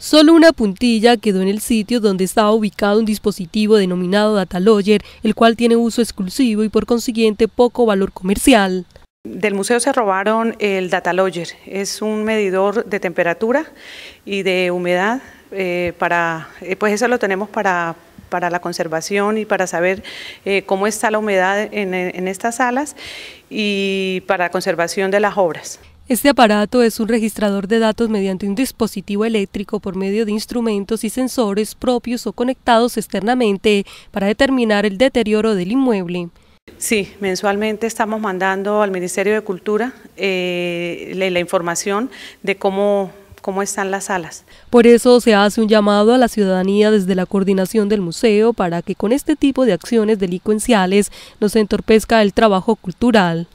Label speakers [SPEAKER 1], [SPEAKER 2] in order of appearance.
[SPEAKER 1] Solo una puntilla quedó en el sitio donde estaba ubicado un dispositivo denominado Data
[SPEAKER 2] Logger, el
[SPEAKER 1] cual tiene uso exclusivo y por consiguiente poco valor comercial. Del
[SPEAKER 2] museo se robaron el Data Logger, es un medidor de temperatura y de humedad, eh, eh, pues eso lo tenemos para la conservación y para saber eh, cómo está la humedad en, en estas salas y para la conservación de las obras.
[SPEAKER 1] Este aparato es un registrador de datos mediante un dispositivo eléctrico por medio de instrumentos y sensores propios o conectados externamente para determinar el deterioro del inmueble.
[SPEAKER 2] Sí, mensualmente estamos mandando al Ministerio de Cultura eh, la, información de cómo cómo están las salas.
[SPEAKER 1] Por eso se hace un llamado a la ciudadanía desde la coordinación del museo para que con este tipo de acciones delincuenciales no se entorpezca el trabajo cultural.